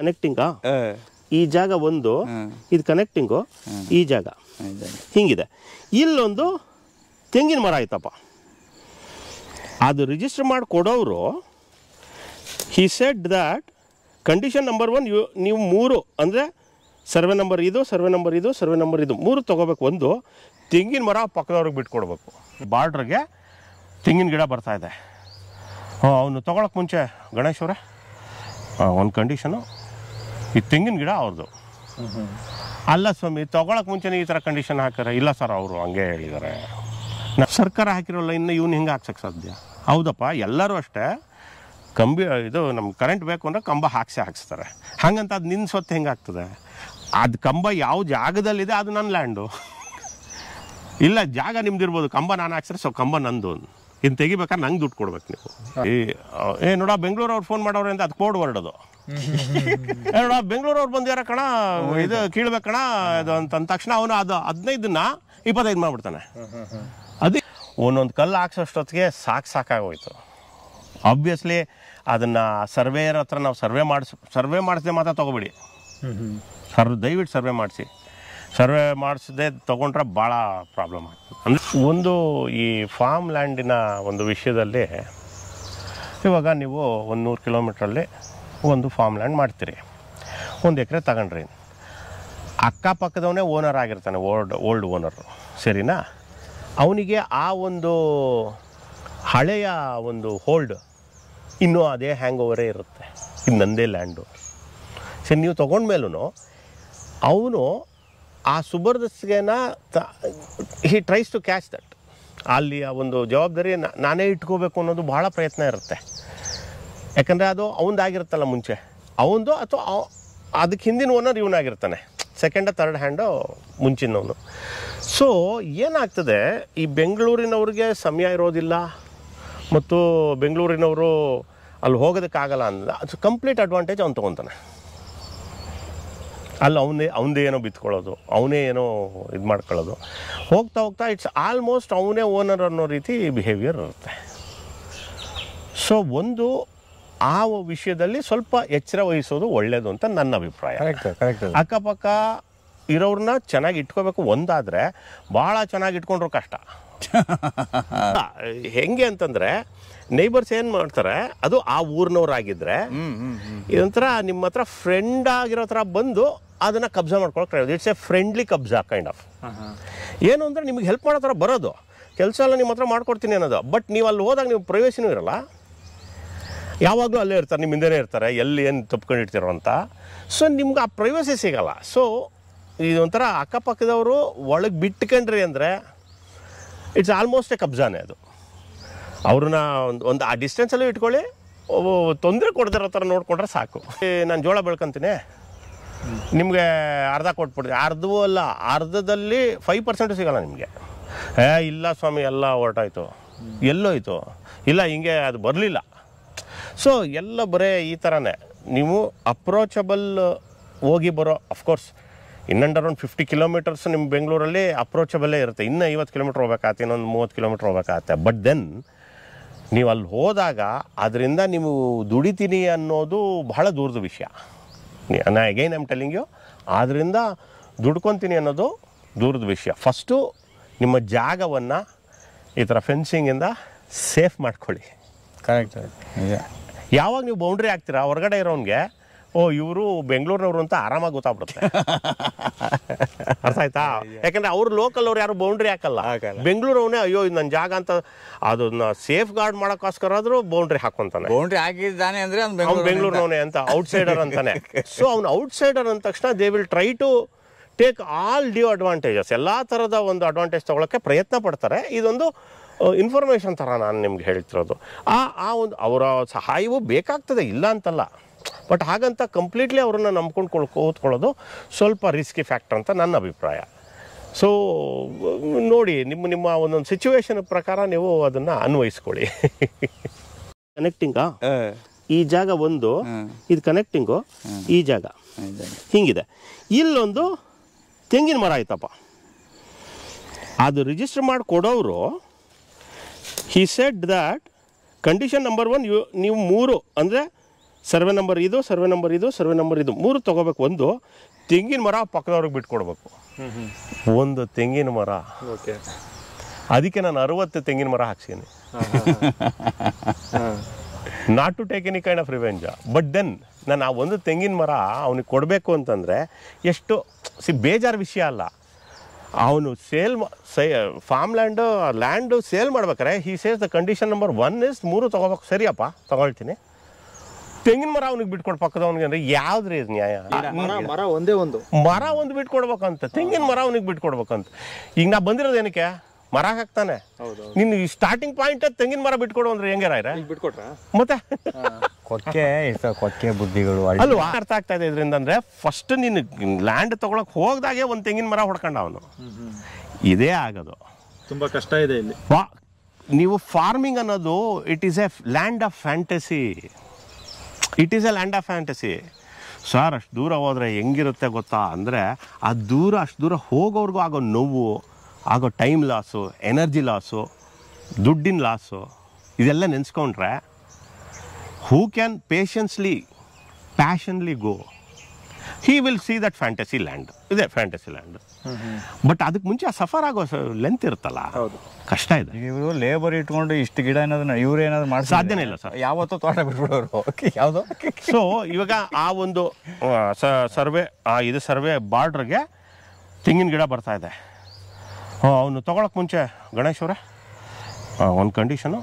ಕನೆಕ್ಟಿಂಗಾ ಈ ಜಾಗ ಒಂದು ಇದು ಕನೆಕ್ಟಿಂಗು ಈ ಜಾಗ ಹಿಂಗಿದೆ ಇಲ್ಲೊಂದು ತೆಂಗಿನ ಮರ ಆಯ್ತಪ್ಪ ಅದು ರಿಜಿಸ್ಟರ್ ಮಾಡಿ ಕೊಡೋರು he said that condition number one ನೀವು ಮೂರು ಅಂದರೆ ಸರ್ವೆ ನಂಬರ್ ಇದು ಸರ್ವೆ ನಂಬರ್ ಇದು ಸರ್ವೆ ನಂಬರ್ ಇದು ಮೂರು ತೊಗೋಬೇಕು ಒಂದು ತೆಂಗಿನ ಮರ ಪಕ್ಕದವ್ರಿಗೆ ಬಿಟ್ಕೊಡ್ಬೇಕು ಬಾರ್ಡ್ರಿಗೆ ತೆಂಗಿನ ಗಿಡ ಬರ್ತಾ ಇದೆ ಅವನು ತೊಗೊಳಕ್ಕೆ ಮುಂಚೆ ಗಣೇಶ್ ಅವರೇ ಒಂದು ಕಂಡೀಷನು ಈ ತೆಂಗಿನ ಗಿಡ ಅವ್ರದ್ದು ಅಲ್ಲ ಸ್ವಾಮಿ ತಗೊಳಕ್ ಮುಂಚೆನೇ ಈ ಥರ ಕಂಡೀಷನ್ ಹಾಕಿದ್ರೆ ಇಲ್ಲ ಸರ್ ಅವರು ಹಂಗೆ ಹೇಳಿದ್ದಾರೆ ಸರ್ಕಾರ ಹಾಕಿರೋಲ್ಲ ಇನ್ನು ಇವ್ನು ಹಿಂಗೆ ಹಾಕ್ಸಕ್ ಸಾಧ್ಯ ಹೌದಪ್ಪ ಎಲ್ಲರೂ ಅಷ್ಟೇ ಕಂಬಿ ಇದು ನಮ್ಮ ಕರೆಂಟ್ ಬೇಕು ಅಂದರೆ ಕಂಬ ಹಾಕ್ಸಿ ಹಾಕ್ಸ್ತಾರೆ ಹಾಗಂತ ಅದು ನಿನ್ನ ಸ್ವತ್ತು ಹೆಂಗೆ ಆಗ್ತದೆ ಅದು ಕಂಬ ಯಾವ ಜಾಗದಲ್ಲಿದೆ ಅದು ನನ್ನ ಲ್ಯಾಂಡು ಇಲ್ಲ ಜಾಗ ನಿಮ್ದಿರ್ಬೋದು ಕಂಬ ನಾನು ಹಾಕ್ಸಿದ್ರೆ ಸೊ ಕಂಬ ನಂದು ಇನ್ನು ತೆಗಿಬೇಕಾದ್ರೆ ನಂಗೆ ದುಡ್ಡು ಕೊಡ್ಬೇಕು ನೀವು ಏ ನೋಡ ಬೆಂಗಳೂರು ಅವ್ರು ಫೋನ್ ಮಾಡೋರು ಅಂತ ಅದು ಕೋಡ್ ವರ್ಡ್ ಅದು ಬೆಂಗಳೂರು ಬೆಂಗಳೂರವ್ರು ಬಂದ್ಯಾರ ಕಣ ಇದು ಕೀಳ್ಬೇಕಣ ಇದು ಅಂತ ಅಂದ ತಕ್ಷಣ ಅವನು ಅದು ಹದಿನೈದನ್ನ ಇಪ್ಪತ್ತೈದು ಮಾಡ್ಬಿಡ್ತಾನೆ ಅದೇ ಒಂದೊಂದು ಕಲ್ಲು ಹಾಕ್ಸೋಷ್ಟೊತ್ತಿಗೆ ಸಾಕು ಸಾಕಾಗೋಯ್ತು ಆಬ್ವಿಯಸ್ಲಿ ಅದನ್ನು ಸರ್ವೇಯರ್ ಹತ್ರ ನಾವು ಸರ್ವೆ ಮಾಡಿಸ್ ಸರ್ವೆ ಮಾಡಿಸದೆ ಮಾತ್ರ ತೊಗೊಬಿಡಿ ಸರ್ ದಯವಿಟ್ಟು ಸರ್ವೆ ಮಾಡಿಸಿ ಸರ್ವೆ ಮಾಡಿಸದೆ ತೊಗೊಂಡ್ರೆ ಭಾಳ ಪ್ರಾಬ್ಲಮ್ ಆಗ್ತದೆ ಅಂದರೆ ಒಂದು ಈ ಫಾರ್ಮ್ ಲ್ಯಾಂಡಿನ ಒಂದು ವಿಷಯದಲ್ಲಿ ಇವಾಗ ನೀವು ಒಂದು ನೂರು ಕಿಲೋಮೀಟ್ರಲ್ಲಿ ಒಂದು ಫಾರ್ಮ್ ಲ್ಯಾಂಡ್ ಮಾಡ್ತೀರಿ ಒಂದು ಎಕರೆ ತಗೊಂಡ್ರಿ ಅಕ್ಕಪಕ್ಕದವನೇ ಓನರ್ ಆಗಿರ್ತಾನೆ ಓಲ್ಡ್ ಓಲ್ಡ್ ಓನರ್ ಸರಿನಾ ಅವನಿಗೆ ಆ ಒಂದು ಹಳೆಯ ಒಂದು ಹೋಲ್ಡ್ ಇನ್ನೂ ಅದೇ ಹ್ಯಾಂಗ್ ಓವರೇ ಇರುತ್ತೆ ಇದು ನಂದೇ ಲ್ಯಾಂಡು ಸರಿ ನೀವು ತೊಗೊಂಡ್ಮೇಲೂ ಅವನು ಆ ಸುಬರ್ದಸ್ಗೆನ he tries to catch that ಅಲ್ಲಿ ಆ ಒಂದು ಜವಾಬ್ದಾರಿ ನಾನೇ ಇಟ್ಕೋಬೇಕು ಅನ್ನೋದು ಭಾಳ ಪ್ರಯತ್ನ ಇರುತ್ತೆ ಯಾಕಂದರೆ ಅದು ಅವಂದಾಗಿರುತ್ತಲ್ಲ ಮುಂಚೆ ಅವನದು ಅಥವಾ ಅದಕ್ಕೆ ಹಿಂದಿನ ಓನರ್ ಇವನಾಗಿರ್ತಾನೆ ಸೆಕೆಂಡ ಥರ್ಡ್ ಹ್ಯಾಂಡು ಮುಂಚಿನವನು ಸೊ ಏನಾಗ್ತದೆ ಈ ಬೆಂಗಳೂರಿನವ್ರಿಗೆ ಸಮಯ ಇರೋದಿಲ್ಲ ಮತ್ತು ಬೆಂಗಳೂರಿನವರು ಅಲ್ಲಿ ಹೋಗೋದಕ್ಕಾಗಲ್ಲ ಅಂದ ಅದು ಕಂಪ್ಲೀಟ್ ಅಡ್ವಾಂಟೇಜ್ ಅವ್ನು ತೊಗೊತಾನೆ ಅಲ್ಲಿ ಅವನೇ ಅವನದೇ ಏನೋ ಬಿತ್ಕೊಳ್ಳೋದು ಅವನೇ ಏನೋ ಇದು ಮಾಡ್ಕೊಳ್ಳೋದು ಹೋಗ್ತಾ ಹೋಗ್ತಾ ಇಟ್ಸ್ ಆಲ್ಮೋಸ್ಟ್ ಅವನೇ ಓನರ್ ಅನ್ನೋ ರೀತಿ ಬಿಹೇವಿಯರ್ ಇರುತ್ತೆ ಸೊ ಒಂದು ಆ ವಿಷಯದಲ್ಲಿ ಸ್ವಲ್ಪ ಎಚ್ಚರ ವಹಿಸೋದು ಒಳ್ಳೆಯದು ಅಂತ ನನ್ನ ಅಭಿಪ್ರಾಯ ಅಕ್ಕಪಕ್ಕ ಇರೋರನ್ನ ಚೆನ್ನಾಗಿ ಇಟ್ಕೋಬೇಕು ಒಂದಾದರೆ ಭಾಳ ಚೆನ್ನಾಗಿ ಇಟ್ಕೊಂಡ್ರು ಕಷ್ಟ ಹೆಂಗೆ ಅಂತಂದರೆ ನೈಬರ್ಸ್ ಏನು ಮಾಡ್ತಾರೆ ಅದು ಆ ಊರಿನವ್ರಾಗಿದ್ದರೆ ಇದೊಂಥರ ನಿಮ್ಮ ಹತ್ರ ಫ್ರೆಂಡ್ ಆಗಿರೋ ಥರ ಬಂದು ಅದನ್ನ ಕಬ್ಜಾ ಮಾಡ್ಕೊಳಕ್ಕೆ ಇಟ್ಸ್ ಎ ಫ್ರೆಂಡ್ಲಿ ಕಬ್ಜಾ ಕೈಂಡ್ ಆಫ್ ಏನು ಅಂದರೆ ನಿಮಗೆ ಹೆಲ್ಪ್ ಮಾಡೋ ಥರ ಬರೋದು ಕೆಲಸ ಎಲ್ಲ ನಿಮ್ಮ ಹತ್ರ ಮಾಡ್ಕೊಡ್ತೀನಿ ಅನ್ನೋದು ಬಟ್ ನೀವು ಅಲ್ಲಿ ಹೋದಾಗ ನೀವು ಪ್ರವೇಶನೂ ಇರಲ್ಲ ಯಾವಾಗಲೂ ಅಲ್ಲೇ ಇರ್ತಾರೆ ನಿಮ್ಮ ಹಿಂದೆನೇ ಇರ್ತಾರೆ ಎಲ್ಲಿ ಏನು ತಪ್ಕೊಂಡಿರ್ತೀರೋ ಅಂತ ಸೊ ನಿಮ್ಗೆ ಆ ಪ್ರೈವಸಿ ಸಿಗಲ್ಲ ಸೊ ಇದೊಂಥರ ಅಕ್ಕಪಕ್ಕದವರು ಒಳಗೆ ಬಿಟ್ಕೊಂಡ್ರಿ ಅಂದರೆ ಇಟ್ಸ್ ಆಲ್ಮೋಸ್ಟ್ ಎ ಕಬ್ಜಾನೆ ಅದು ಅವ್ರನ್ನ ಒಂದು ಒಂದು ಆ ಡಿಸ್ಟೆನ್ಸಲ್ಲೂ ಇಟ್ಕೊಳ್ಳಿ ತೊಂದರೆ ಕೊಡ್ದಿರೋ ಥರ ನೋಡಿಕೊಂಡ್ರೆ ಸಾಕು ನಾನು ಜೋಳ ಬೆಳ್ಕೊತೀನಿ ನಿಮಗೆ ಅರ್ಧ ಕೊಟ್ಬಿಡ್ತೀನಿ ಅರ್ಧವೂ ಅಲ್ಲ ಅರ್ಧದಲ್ಲಿ ಫೈವ್ ಪರ್ಸೆಂಟು ಸಿಗಲ್ಲ ನಿಮಗೆ ಏ ಇಲ್ಲ ಸ್ವಾಮಿ ಎಲ್ಲ ಹೊರಟಾಯ್ತು ಎಲ್ಲೋಯ್ತು ಇಲ್ಲ ಹಿಂಗೆ ಅದು ಬರಲಿಲ್ಲ ಸೊ ಎಲ್ಲ ಬರೇ ಈ ಥರನೇ ನೀವು ಅಪ್ರೋಚಬಲ್ uh, ಹೋಗಿ ಬರೋ of course in around fifty kilometres ನಿಮ್ಮ ಬೆಂಗಳೂರಲ್ಲಿ ಅಪ್ರೋಚಬಲ್ಲೇ ಇರುತ್ತೆ ಇನ್ನೂ ಐವತ್ತು ಕಿಲೋಮೀಟ್ರ್ ಹೋಗ್ಬೇಕಾಗತ್ತೆ ಇನ್ನೊಂದು ಮೂವತ್ತು ಕಿಲೋಮೀಟ್ರ್ ಹೋಗ್ಬೇಕಾಗತ್ತೆ ಬಟ್ ದೆನ್ ನೀವು ಅಲ್ಲಿ ಹೋದಾಗ ಅದರಿಂದ ನೀವು ದುಡಿತೀನಿ ಅನ್ನೋದು ಬಹಳ ದೂರದ ವಿಷಯ ನಾ ಎಗೈನ್ ಎಮ್ ಟೆಲಿಂಗ್ ಯು ಆದ್ದರಿಂದ ದುಡ್ಕೊತೀನಿ ಅನ್ನೋದು ದೂರದ ವಿಷಯ ಫಸ್ಟು ನಿಮ್ಮ ಜಾಗವನ್ನು ಈ ಥರ ಫೆನ್ಸಿಂಗಿಂದ ಸೇಫ್ ಮಾಡ್ಕೊಳ್ಳಿ ಕರೆಕ್ಟ್ ನಿಜ ಯಾವಾಗ ನೀವು ಬೌಂಡ್ರಿ ಹಾಕ್ತೀರಾ ಹೊರಗಡೆ ಇರೋನ್ಗೆ ಓ ಇವರು ಬೆಂಗಳೂರಿನವರು ಅಂತ ಆರಾಮಾಗಿ ಗೊತ್ತಾಗ್ಬಿಡುತ್ತೆ ಅರ್ಥ ಆಯ್ತಾ ಯಾಕಂದ್ರೆ ಅವ್ರು ಲೋಕಲ್ ಅವ್ರು ಯಾರು ಬೌಂಡ್ರಿ ಹಾಕಲ್ಲ ಬೆಂಗಳೂರವನೇ ಅಯ್ಯೋ ನನ್ನ ಜಾಗ ಅಂತ ಅದನ್ನ ಸೇಫ್ ಗಾರ್ಡ್ ಮಾಡೋಕ್ಕೋಸ್ಕರ ಆದ್ರೂ ಬೌಂಡ್ರಿ ಹಾಕೊಂತಾನೆ ಬೌಂಡ್ರಿ ಹಾಕಿದ್ದಾನೆ ಅಂದ್ರೆ ಬೆಂಗಳೂರಿನವನೇ ಅಂತ ಔಟ್ಸೈಡರ್ ಅಂತಾನೆ ಸೊ ಅವ್ನು ಔಟ್ಸೈಡರ್ ಅಂದ ತಕ್ಷಣ they will try to take all due advantages ಎಲ್ಲ ಥರದ ಒಂದು ಅಡ್ವಾಂಟೇಜ್ ತಗೊಳಕ್ಕೆ ಪ್ರಯತ್ನ ಪಡ್ತಾರೆ ಇದೊಂದು ಇನ್ಫಾರ್ಮೇಷನ್ ಥರ ನಾನು ನಿಮ್ಗೆ ಹೇಳ್ತಿರೋದು ಆ ಆ ಒಂದು ಅವರ ಸಹಾಯವೂ ಬೇಕಾಗ್ತದೆ ಇಲ್ಲ ಅಂತಲ್ಲ ಬಟ್ ಹಾಗಂತ ಕಂಪ್ಲೀಟ್ಲಿ ಅವ್ರನ್ನ ನಂಬ್ಕೊಂಡು ಕೊಳ್ ಕೂತ್ಕೊಳ್ಳೋದು ಸ್ವಲ್ಪ ರಿಸ್ಕಿ ಫ್ಯಾಕ್ಟರ್ ಅಂತ ನನ್ನ ಅಭಿಪ್ರಾಯ ಸೊ ನೋಡಿ ನಿಮ್ಮ ನಿಮ್ಮ ಒಂದೊಂದು ಸಿಚುವೇಶನ್ ಪ್ರಕಾರ ನೀವು ಅದನ್ನು ಅನ್ವಯಿಸ್ಕೊಳ್ಳಿ ಕನೆಕ್ಟಿಂಗಾ ಈ ಜಾಗ ಒಂದು ಇದು ಕನೆಕ್ಟಿಂಗು ಈ ಜಾಗ ಹಿಂಗಿದೆ ಇಲ್ಲೊಂದು ತೆಂಗಿನ ಮರ ಆಯ್ತಪ್ಪ ಅದು ರಿಜಿಸ್ಟರ್ ಮಾಡಿ ಕೊಡೋರು he said that condition number one you ನೀವು ಮೂರು ಅಂದರೆ ಸರ್ವೆ ನಂಬರ್ ಇದು ಸರ್ವೆ ನಂಬರ್ ಇದು ಸರ್ವೆ ನಂಬರ್ ಇದು ಮೂರು ತೊಗೋಬೇಕು ಒಂದು ತೆಂಗಿನ ಮರ ಪಕ್ಕದವ್ರಿಗೆ ಬಿಟ್ಕೊಡ್ಬೇಕು ಒಂದು ತೆಂಗಿನ ಮರ ಓಕೆ ಅದಕ್ಕೆ ನಾನು ಅರವತ್ತು ತೆಂಗಿನ ಮರ ಹಾಕ್ಸೀನಿ not to take any kind of revenge but then ನಾನು ಆ ಒಂದು ತೆಂಗಿನ ಮರ ಅವನಿಗೆ ಕೊಡಬೇಕು ಅಂತಂದರೆ ಎಷ್ಟು ಸಿ ಬೇಜಾರು ವಿಷಯ ಅಲ್ಲ ಅವನು sale farm land land sale ಮಾಡ್ಬೇಕಾರೆ ಈ says the condition number one is ಮೂರು ತಗೋಬೇಕು ಸರಿಯಪ್ಪ ತಗೊಳ್ತೀನಿ ತೆಂಗಿನ ಮರ ಅವ್ನಿಗೆ ಬಿಟ್ಕೊಡ್ ಪಕ್ಕದ ಅವ್ನಿಗೆ ಅಂದ್ರೆ ಯಾವ್ದ್ರಿ ನ್ಯಾಯ ಮರ ಒಂದೇ ಒಂದು ಮರ ಒಂದು ಬಿಟ್ಕೊಡ್ಬೇಕಂತ ತೆಂಗಿನ ಮರ ಅವ್ನಿಗೆ ಬಿಟ್ಕೊಡ್ಬೇಕಂತ ಈಗ ನಾ ಬಂದಿರೋದು ಏನಕ್ಕೆ ಮರ ಹಾಕ್ತಾನೆ ನಿನ್ನ ಸ್ಟಾರ್ಟಿಂಗ್ ಪಾಯಿಂಟ್ ತೆಂಗಿನ ಮರ ಬಿಟ್ಕೊಡು ಅಂದ್ರೆ ಹೆಂಗಾರ ಬಿಟ್ಕೊಟ್ರ ಮತ್ತೆ ಕೊಕ್ಕೆ ಕೊಕ್ಕೆ ಬುದ್ಧಿಗಳು ಅಲ್ವಾ ಅರ್ಥ ಆಗ್ತಾ ಇದೆ ಇದರಿಂದ ಫಸ್ಟ್ ನೀನು ಲ್ಯಾಂಡ್ ತಗೊಳಕ್ ಹೋಗ್ದಾಗೆ ಒಂದು ತೆಂಗಿನ ಮರ ಹೊಡ್ಕೊಂಡ ಅವನು ಇದೇ ಆಗೋದು ತುಂಬಾ ಕಷ್ಟ ಇದೆ ಇಲ್ಲಿ ನೀವು ಫಾರ್ಮಿಂಗ್ ಅನ್ನೋದು it is a land of fantasy it is a land of fantasy sir ಅಷ್ಟು ದೂರ ಹೋದ್ರೆ ಹೆಂಗಿರುತ್ತೆ ಗೊತ್ತಾ ಅಂದರೆ ಆ ದೂರ ಅಷ್ಟು ದೂರ ಹೋಗೋರ್ಗು ಆಗೋ ನೋವು ಆಗೋ ಟೈಮ್ ಲಾಸು ಎನರ್ಜಿ ಲಾಸು ದುಡ್ಡಿನ ಲಾಸು ಇದೆಲ್ಲ ನೆನೆಸ್ಕೊಂಡ್ರೆ who can patiently passionately go he will see that fantasy land ಇದೆ ಫ್ಯಾಂಟಸಿ ಲ್ಯಾಂಡ್ ಬಟ್ ಅದಕ್ಕೆ ಮುಂಚೆ ಸಫರ್ ಆಗೋ ಲೆಂತ್ ಇರುತ್ತಲ್ಲ ಕಷ್ಟ ಇದೆ ಇವರು ಲೇಬರ್ ಇಟ್ಕೊಂಡು ಇಷ್ಟು ಗಿಡ ಏನಾದ್ರು ಇವ್ರು ಏನಾದ್ರು ಮಾಡಿ ಸಾಧ್ಯನೇ ಇಲ್ಲ ಸರ್ ಯಾವತ್ತೂ ತೋಟ ಬಿಟ್ಬಿಡೋರು ಯಾವುದೋ ಸೊ ಇವಾಗ ಆ ಒಂದು ಸರ್ವೆ ಆ ಇದು ಸರ್ವೆ ಬಾರ್ಡ್ರಿಗೆ ತೆಂಗಿನ ಗಿಡ ಬರ್ತಾ ಇದೆ ಅವನು ತೊಗೊಳಕ್ಕೆ ಮುಂಚೆ ಗಣೇಶ್ ಅವರೇ ಒಂದು ಕಂಡೀಷನು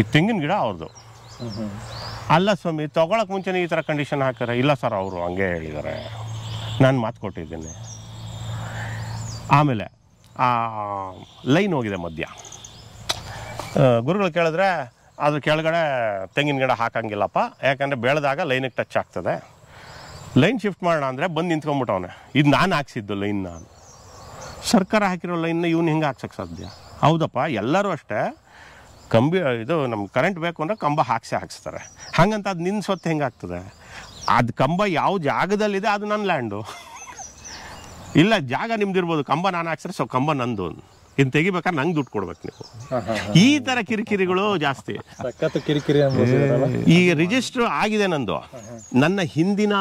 ಈ ತೆಂಗಿನ ಗಿಡ ಅವ್ರದ್ದು ಅಲ್ಲ ಸ್ವಾಮಿ ತೊಗೊಳಕ್ಕೆ ಮುಂಚೆನೇ ಈ ಥರ ಕಂಡೀಷನ್ ಹಾಕಿದ್ರೆ ಇಲ್ಲ ಸರ್ ಅವರು ಹಂಗೆ ಹೇಳಿದ್ದಾರೆ ನಾನು ಮಾತು ಕೊಟ್ಟಿದ್ದೀನಿ ಆಮೇಲೆ ಆ ಲೈನ್ ಹೋಗಿದೆ ಮಧ್ಯ ಗುರುಗಳು ಕೇಳಿದ್ರೆ ಅದ್ರ ಕೆಳಗಡೆ ತೆಂಗಿನ ಗಿಡ ಹಾಕಂಗಿಲ್ಲಪ್ಪ ಯಾಕಂದರೆ ಬೆಳೆದಾಗ ಲೈನಿಗೆ ಟಚ್ ಆಗ್ತದೆ ಲೈನ್ ಶಿಫ್ಟ್ ಮಾಡೋಣ ಅಂದರೆ ಬಂದು ನಿಂತ್ಕೊಂಡ್ಬಿಟ್ಟವನೇ ಇದು ನಾನು ಹಾಕ್ಸಿದ್ದು ಲೈನ್ ನಾನು ಸರ್ಕಾರ ಹಾಕಿರೋ ಲೈನ್ನ ಇವನು ಹೆಂಗೆ ಹಾಕ್ಸಕ್ಕೆ ಸಾಧ್ಯ ಹೌದಪ್ಪ ಎಲ್ಲರೂ ಅಷ್ಟೇ ಕಂಬಿ ಇದು ನಮ್ಮ ಕರೆಂಟ್ ಬೇಕು ಅಂದರೆ ಕಂಬ ಹಾಕ್ಸಿ ಹಾಕ್ಸ್ತಾರೆ ಹಾಗಂತ ಅದು ನಿನ್ನ ಸ್ವತ್ತು ಹೆಂಗಾಗ್ತದೆ ಅದು ಕಂಬ ಯಾವ ಜಾಗದಲ್ಲಿದೆ ಅದು ನನ್ನ ಲ್ಯಾಂಡು ಇಲ್ಲ ಜಾಗ ನಿಮ್ದಿರ್ಬೋದು ಕಂಬ ನಾನು ಹಾಕ್ಸ್ರೆ ಸೊ ಕಂಬ ನಂದು ಇನ್ನು ತೆಗಿಬೇಕಾದ್ರೆ ನಂಗೆ ದುಡ್ಡು ಕೊಡ್ಬೇಕು ನೀವು ಈ ಥರ ಕಿರಿಕಿರಿಗಳು ಜಾಸ್ತಿ ಕಿರಿಕಿರಿ ಈ ರಿಜಿಸ್ಟರ್ ಆಗಿದೆ ನಂದು ನನ್ನ ಹಿಂದಿನ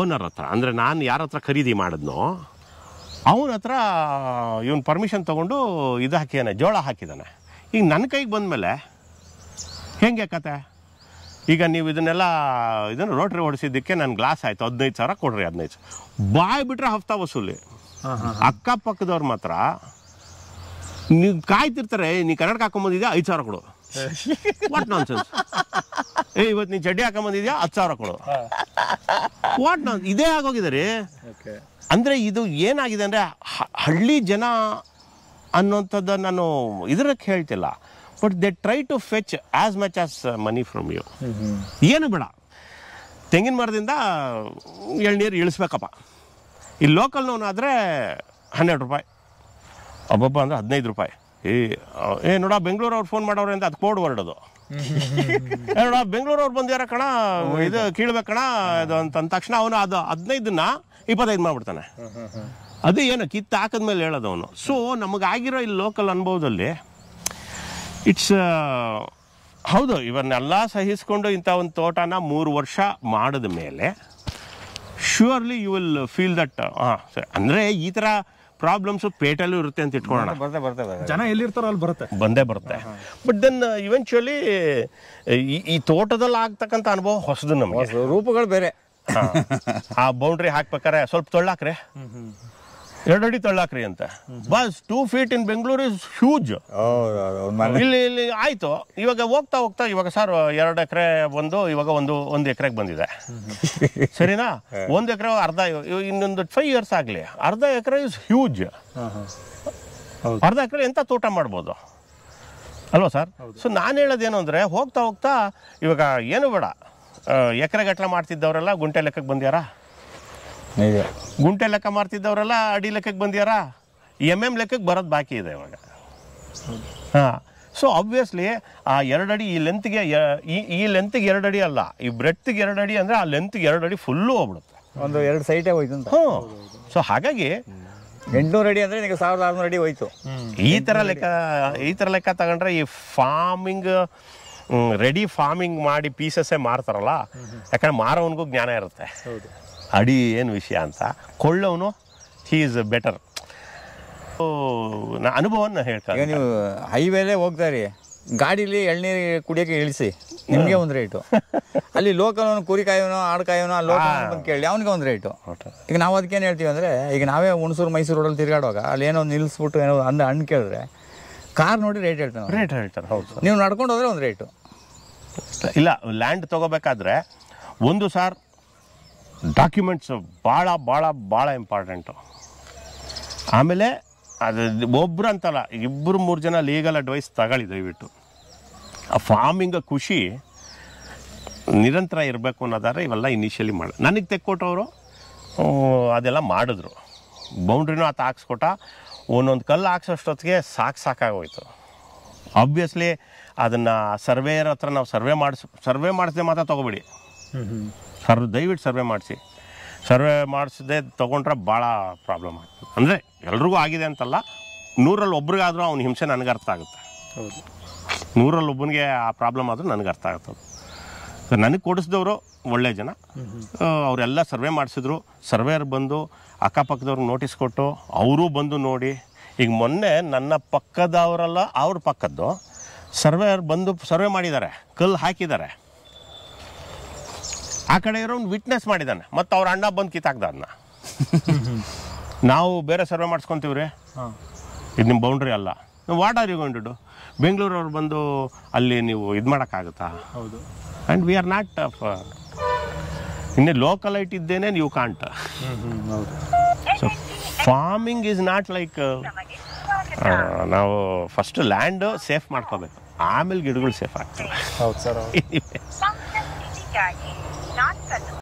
ಓನರ್ ಹತ್ರ ಅಂದರೆ ನಾನು ಯಾರ ಹತ್ರ ಖರೀದಿ ಮಾಡಿದ್ನೋ ಅವನ ಹತ್ರ ಇವನು ಪರ್ಮಿಷನ್ ತೊಗೊಂಡು ಇದು ಹಾಕಿದ್ದಾನೆ ಜೋಳ ಹಾಕಿದ್ದಾನೆ ಈಗ ನನ್ನ ಕೈಗೆ ಬಂದಮೇಲೆ ಹೆಂಗೆ ಕತೆ ಈಗ ನೀವು ಇದನ್ನೆಲ್ಲ ಇದನ್ನು ರೋಟ್ರಿ ಹೊಡಿಸಿದ್ದಕ್ಕೆ ನಾನು ಗ್ಲಾಸ್ ಆಯಿತು ಹದಿನೈದು ಸಾವಿರ ಕೊಡ್ರಿ ಹದಿನೈದು ಸಾವಿರ ಬಾಯ್ ಬಿಟ್ರೆ ಹಫ್ತಾ ವಸೂಲಿ ಅಕ್ಕಪಕ್ಕದವ್ರು ಮಾತ್ರ ನೀವು ಕಾಯ್ತಿರ್ತಾರೆ ನೀ ಕರ್ನಾಟಕ ಹಾಕೊಂಬಂದಿದ್ಯಾ ಐದು ಸಾವಿರ ಕೊಡು ವಾಟ್ ನಾನ್ ಸೆನ್ಸ್ ಏ ಇವತ್ತು ನೀನು ಚಡ್ಡಿ ಹಾಕೊಂಬಂದಿದ್ಯಾ ಹತ್ತು ಸಾವಿರ ಕೊಡು ವಾಟ್ ನಾನ್ ಇದೇ ಆಗೋಗಿದೆ ರೀ ಅಂದರೆ ಇದು ಏನಾಗಿದೆ ಅಂದರೆ ಹಳ್ಳಿ ಜನ ಅನ್ನೋಂಥದ್ದು ನಾನು ಇದಕ್ಕೆ ಹೇಳ್ತಿಲ್ಲ but they try to fetch as much as money from you ಏನು ಬೇಡ ತೆಂಗಿನ ಮರದಿಂದ ಎಳ್ನೀರು ಇಳಿಸ್ಬೇಕಪ್ಪ ಈ ಆದರೆ ಹನ್ನೆರಡು ರೂಪಾಯಿ ಒಬ್ಬೊಬ್ಬ ಅಂದರೆ ಹದಿನೈದು ರೂಪಾಯಿ ಏ ಏ ನೋಡ ಬೆಂಗಳೂರು ಅವ್ರು ಫೋನ್ ಮಾಡೋರು ಅಂತ ಅದು ಕೋಡ್ ವರ್ಡ್ ಅದು ನೋಡ ಬೆಂಗಳೂರು ಅವ್ರು ಬಂದ್ಯಾರ ಕಣ ಇದು ಕೀಳ್ಬೇಕಣ ಇದು ಅಂತ ತಕ್ಷಣ ಅವನು ಅದು ಹದಿನೈದನ್ನ ಇಪ್ಪತ್ತೈದು ಮಾಡಿಬಿಡ್ತಾನೆ ಅದೇ ಏನು ಕಿತ್ತು ಹಾಕಿದ್ಮೇಲೆ ಹೇಳೋದವನು ಸೊ ನಮಗಾಗಿರೋ ಈ ಲೋಕಲ್ ಅನುಭವದಲ್ಲಿ ಇಟ್ಸ್ ಹೌದು ಇವನ್ನೆಲ್ಲ ಸಹಿಸ್ಕೊಂಡು ಇಂಥ ಒಂದು ತೋಟನ ಮೂರು ವರ್ಷ ಮಾಡಿದ ಮೇಲೆ surely you will feel that ಹಾಂ ಸರಿ ಅಂದರೆ ಈ ಥರ ಪ್ರಾಬ್ಲಮ್ಸು ಪೇಟಲ್ಲೂ ಇರುತ್ತೆ ಅಂತ ಇಟ್ಕೊಳ್ಳೋಣ ಬರ್ತಾ ಬರ್ತಾ ಜನ ಎಲ್ಲಿರ್ತಾರೋ ಅಲ್ಲಿ ಬರುತ್ತೆ ಬಂದೇ ಬರುತ್ತೆ ಬಟ್ ದೆನ್ ಇವೆಂಚುಲಿ ಈ ತೋಟದಲ್ಲಿ ಆಗ್ತಕ್ಕಂಥ ಅನುಭವ ಹೊಸದು ನಮಗೆ ರೂಪಗಳು ಬೇರೆ ಆ ಬೌಂಡ್ರಿ ಹಾಕ್ಬೇಕಾರೆ ಸ್ವಲ್ಪ ತೊಳ್ಳಾಕ್ರೆ ಎರಡು ಅಡಿ ತಳ್ಳಾಕ್ರಿ ಅಂತ ಬಸ್ two feet in Bengaluru is huge ಇಲ್ಲಿ ಇಲ್ಲಿ ಆಯ್ತು ಇವಾಗ ಹೋಗ್ತಾ ಹೋಗ್ತಾ ಇವಾಗ ಸರ್ ಎರಡು ಎಕರೆ ಒಂದು ಇವಾಗ ಒಂದು ಒಂದು ಎಕರೆಗೆ ಬಂದಿದೆ ಸರಿನಾ ಒಂದು ಎಕರೆ ಅರ್ಧ ಇನ್ನೊಂದು ಫೈವ್ ಇಯರ್ಸ್ ಆಗಲಿ ಅರ್ಧ ಎಕರೆ ಇಸ್ ಹ್ಯೂಜ್ ಅರ್ಧ ಎಕರೆ ಎಂತ ತೋಟ ಮಾಡ್ಬೋದು ಅಲ್ವಾ ಸರ್ ಸೊ ನಾನು ಹೇಳೋದೇನು ಅಂದರೆ ಹೋಗ್ತಾ ಹೋಗ್ತಾ ಇವಾಗ ಏನು ಬೇಡ ಎಕರೆ ಗಟ್ಟಲೆ ಮಾಡ್ತಿದ್ದವರೆಲ್ಲ ಗುಂಟೆ ಲೆಕ್ಕಕ್ಕೆ ಬಂದ್ಯಾರ ಗುಂಟೆ ಲೆಕ್ಕ ಮಾಡ್ತಿದ್ದವರೆಲ್ಲ ಅಡಿ ಲೆಕ್ಕಕ್ಕೆ ಬಂದಿಯಾರ ಎಮ್ ಎಮ್ ಲೆಕ್ಕಕ್ಕೆ ಬರೋದು ಬಾಕಿ ಇದೆ ಇವಾಗ ಹಾ ಸೊ ಆಬ್ವಿಯಸ್ಲಿ ಆ ಎರಡಡಿ ಈ ಲೆಂತ್ಗೆ ಈ ಲೆಂತ್ಗೆ ಎರಡು ಅಡಿ ಅಲ್ಲ ಈ ಬ್ರೆತ್ಗೆ ಎರಡು ಅಡಿ ಅಂದರೆ ಆ ಲೆಂತ್ಗೆ ಎರಡು ಅಡಿ ಫುಲ್ಲು ಹೋಗ್ಬಿಡುತ್ತೆ ಒಂದು ಎರಡು ಸೈಟೇ ಹೋಯ್ತು ಅಂತ ಹ್ಞೂ ಸೊ ಹಾಗಾಗಿ ಎಂಟುನೂರು ಅಡಿ ಅಂದರೆ ನಿಮಗೆ ಸಾವಿರದ ಆರುನೂರು ಅಡಿ ಹೋಯ್ತು ಈ ಥರ ಲೆಕ್ಕ ಈ ಥರ ಲೆಕ್ಕ ತಗೊಂಡ್ರೆ ಈ ಫಾರ್ಮಿಂಗ್ ರೆಡಿ ಫಾರ್ಮಿಂಗ್ ಮಾಡಿ ಪೀಸಸ್ಸೇ ಮಾರ್ತಾರಲ್ಲ ಯಾಕಂದ್ರೆ ಮಾರೋವನಿಗೂ ಜ್ಞಾನ ಇರುತ್ತೆ ಅಡಿ ಏನು ವಿಷಯ ಅಂತ ಕೊಳ್ಳೋನು ಹೀ ಈಸ್ ಬೆಟರ್ ನಾ ಅನುಭವನ ಹೇಳ್ತಾರೆ ಈಗ ನೀವು ಹೈವೇಲೇ ಹೋಗ್ತಾ ರೀ ಗಾಡೀಲಿ ಎಳ್ನೀರು ಕುಡಿಯೋಕೆ ಇಳಿಸಿ ನಿಮಗೆ ಒಂದು ರೇಟು ಅಲ್ಲಿ ಲೋಕಲ್ ಅವನು ಕುರಿಕಾಯೋನೋ ಆಡ್ಕಾಯೋನೋ ಅಲ್ಲಿ ಲೋಕಲ್ ಬಂದು ಕೇಳಿ ಅವನಿಗೆ ಒಂದು ರೇಟು ಈಗ ನಾವು ಅದಕ್ಕೇನು ಹೇಳ್ತೀವಿ ಅಂದರೆ ಈಗ ನಾವೇ ಹುಣಸೂರು ಮೈಸೂರು ರೋಡಲ್ಲಿ ತಿರ್ಗಾಡುವಾಗ ಅಲ್ಲಿ ಏನೋ ನಿಲ್ಲಿಸ್ಬಿಟ್ಟು ಏನೋ ಅಂದ ಹಣ್ಣು ಕೇಳಿದ್ರೆ ಕಾರ್ ನೋಡಿ ರೇಟ್ ಹೇಳ್ತಾನೆ ರೇಟ್ ಹೇಳ್ತಾರೆ ಹೌದು ನೀವು ನಡ್ಕೊಂಡು ಹೋದ್ರೆ ಒಂದು ರೇಟು ಇಲ್ಲ ಲ್ಯಾಂಡ್ ತೊಗೋಬೇಕಾದ್ರೆ ಒಂದು ಸಾರ್ ಡಾಕ್ಯುಮೆಂಟ್ಸ್ ಭಾಳ ಭಾಳ ಭಾಳ ಇಂಪಾರ್ಟೆಂಟು ಆಮೇಲೆ ಅದು ಒಬ್ಬರು ಅಂತಲ್ಲ ಇಬ್ಬರು ಮೂರು ಜನ ಲೀಗಲ್ ಅಡ್ವೈಸ್ ತಗೊಳ್ಳಿ ದಯವಿಟ್ಟು ಆ ಫಾರ್ಮಿಂಗ್ ಖುಷಿ ನಿರಂತರ ಇರಬೇಕು ಅನ್ನೋದಾದ್ರೆ ಇವೆಲ್ಲ ಇನಿಷಿಯಲಿ ಮಾಡಿ ನನಗೆ ತೆಕ್ಕೊಟ್ಟವರು ಅದೆಲ್ಲ ಮಾಡಿದ್ರು ಬೌಂಡ್ರಿನೂ ಆತ ಹಾಕ್ಸ್ಕೊಟ್ಟ ಒಂದೊಂದು ಕಲ್ಲು ಹಾಕ್ಸೋಷ್ಟೊತ್ತಿಗೆ ಸಾಕು ಸಾಕಾಗೋಯ್ತು ಆಬ್ವಿಯಸ್ಲಿ ಅದನ್ನು ಸರ್ವೇಯರ್ ಹತ್ರ ನಾವು ಸರ್ವೆ ಮಾಡಿಸ್ ಸರ್ವೆ ಮಾಡಿಸದೆ ಮಾತ್ರ ತೊಗೊಬೇಡಿ ಸರ್ ದಯವಿಟ್ಟು ಸರ್ವೆ ಮಾಡಿಸಿ ಸರ್ವೆ ಮಾಡಿಸದೆ ತೊಗೊಂಡ್ರೆ ಭಾಳ ಪ್ರಾಬ್ಲಮ್ ಆಗ್ತದೆ ಅಂದರೆ ಎಲ್ರಿಗೂ ಆಗಿದೆ ಅಂತಲ್ಲ ನೂರಲ್ಲಿ ಒಬ್ರಿಗಾದರೂ ಅವ್ನ ಹಿಂಸೆ ನನಗೆ ಅರ್ಥ ಆಗುತ್ತೆ ಹೌದು ನೂರಲ್ಲಿ ಒಬ್ಬನಿಗೆ ಆ ಪ್ರಾಬ್ಲಮ್ ಆದರೂ ನನಗೆ ಅರ್ಥ ಆಗುತ್ತೆ ನನಗೆ ಕೊಡಿಸಿದವರು ಒಳ್ಳೆ ಜನ ಅವರೆಲ್ಲ ಸರ್ವೆ ಮಾಡಿಸಿದ್ರು ಸರ್ವೇಯರ್ ಬಂದು ಅಕ್ಕಪಕ್ಕದವ್ರಿಗೆ ನೋಟಿಸ್ ಕೊಟ್ಟು ಅವರೂ ಬಂದು ನೋಡಿ ಈಗ ಮೊನ್ನೆ ನನ್ನ ಪಕ್ಕದವರೆಲ್ಲ ಅವ್ರ ಪಕ್ಕದ್ದು ಸರ್ವೇಯರ್ ಬಂದು ಸರ್ವೆ ಮಾಡಿದ್ದಾರೆ ಕಲ್ಲು ಹಾಕಿದ್ದಾರೆ ಆ ಕಡೆ ಇರೋನು ವಿಟ್ನೆಸ್ ಮಾಡಿದ್ದಾನೆ ಮತ್ತು ಅವ್ರ ಅಣ್ಣ ಬಂದು ಕಿತ್ತಾಕ್ದ ಅದನ್ನ ನಾವು ಬೇರೆ ಸರ್ವೆ ಮಾಡಿಸ್ಕೊತೀವ್ರಿ ಇದು ನಿಮ್ಮ ಬೌಂಡ್ರಿ ಅಲ್ಲ what are you going to do ಬೆಂಗಳೂರವ್ರು ಬಂದು ಅಲ್ಲಿ ನೀವು ಇದು ಮಾಡೋಕ್ಕಾಗುತ್ತಾ ಹೌದು ಆ್ಯಂಡ್ ವಿ ಆರ್ ನಾಟ್ ಇನ್ನೇ ಲೋಕಲ್ ಐಟ್ ಇದ್ದೇನೆ ನೀವು can't so farming is not like ನಾವು ಫಸ್ಟ್ ಲ್ಯಾಂಡ್ ಸೇಫ್ ಮಾಡ್ಕೋಬೇಕು ಆಮೇಲೆ ಗಿಡಗಳು ಸೇಫ್ ಆಗ್ತವೆ ಹೌದು ಸರ್